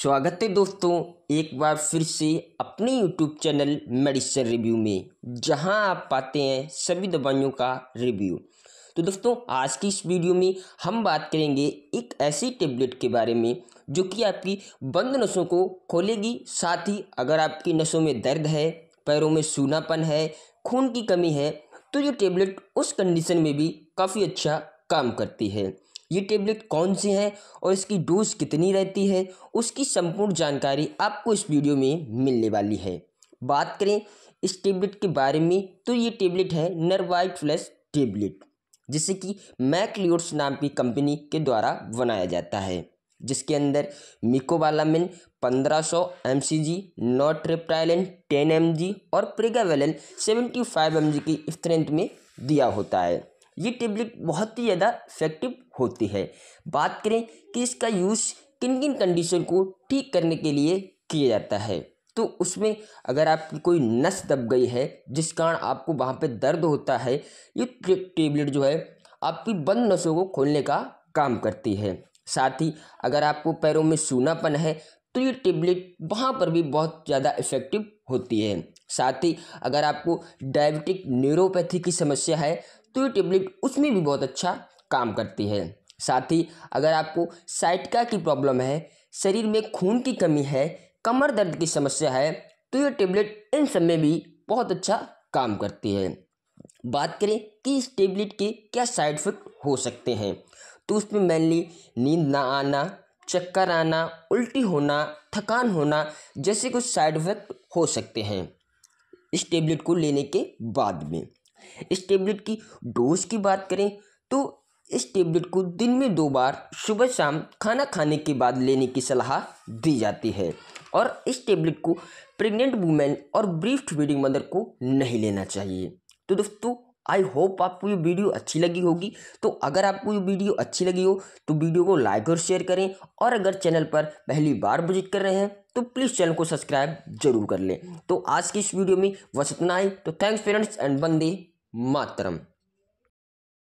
स्वागत है दोस्तों एक बार फिर से अपने यूट्यूब चैनल मेडिसिन रिव्यू में जहां आप पाते हैं सभी दवाइयों का रिव्यू तो दोस्तों आज की इस वीडियो में हम बात करेंगे एक ऐसी टेबलेट के बारे में जो कि आपकी बंद नसों को खोलेगी साथ ही अगर आपकी नसों में दर्द है पैरों में सूनापन है खून की कमी है तो ये टेबलेट उस कंडीशन में भी काफ़ी अच्छा काम करती है ये टेबलेट कौन सी है और इसकी डोज कितनी रहती है उसकी संपूर्ण जानकारी आपको इस वीडियो में मिलने वाली है बात करें इस टेबलेट के बारे में तो ये टेबलेट है नरवाइट फ्लैश टेबलेट जिसे कि मैकलियोर्स नाम की कंपनी के द्वारा बनाया जाता है जिसके अंदर मिकोवालामिन 1500 सौ M C G nortriptyline ten M G और प्रेगावेलन 75 एम जी की स्ट्रेंथ में दिया होता है ये टेबलेट बहुत ही ज़्यादा इफेक्टिव होती है बात करें कि इसका यूज़ किन किन कंडीशन को ठीक करने के लिए किया जाता है तो उसमें अगर आपकी कोई नस दब गई है जिस कारण आपको वहाँ पे दर्द होता है ये टेबलेट जो है आपकी बंद नसों को खोलने का काम करती है साथ ही अगर आपको पैरों में सूनापन है तो ये टेबलेट वहाँ पर भी बहुत ज़्यादा इफ़ेक्टिव होती है साथ ही अगर आपको डायबिटिक न्यूरोपैथी की समस्या है तो ये टेबलेट उसमें भी बहुत अच्छा काम करती है साथ ही अगर आपको साइटका की प्रॉब्लम है शरीर में खून की कमी है कमर दर्द की समस्या है तो ये टेबलेट इन सब में भी बहुत अच्छा काम करती है बात करें कि इस टेबलेट के क्या साइड इफेक्ट हो सकते हैं तो उसमें मेनली नींद ना आना चक्कर आना उल्टी होना थकान होना जैसे कुछ साइड इफेक्ट हो सकते हैं इस टेबलेट को लेने के बाद में इस टेबलेट की डोज की बात करें तो इस टेबलेट को दिन में दो बार सुबह शाम खाना खाने के बाद लेने की सलाह दी जाती है और इस टेबलेट को प्रेग्नेंट वुमेन और ब्रीफ फीडिंग मदर को नहीं लेना चाहिए तो दोस्तों आई होप आपको ये वीडियो अच्छी लगी होगी तो अगर आपको ये वीडियो अच्छी लगी हो तो वीडियो को लाइक और शेयर करें और अगर चैनल पर पहली बार विजिट कर रहे हैं तो प्लीज़ चैनल को सब्सक्राइब जरूर कर लें तो आज की इस वीडियो में बस इतना ही तो थैंक्स पेरेंट्स एंड बंदे मातरम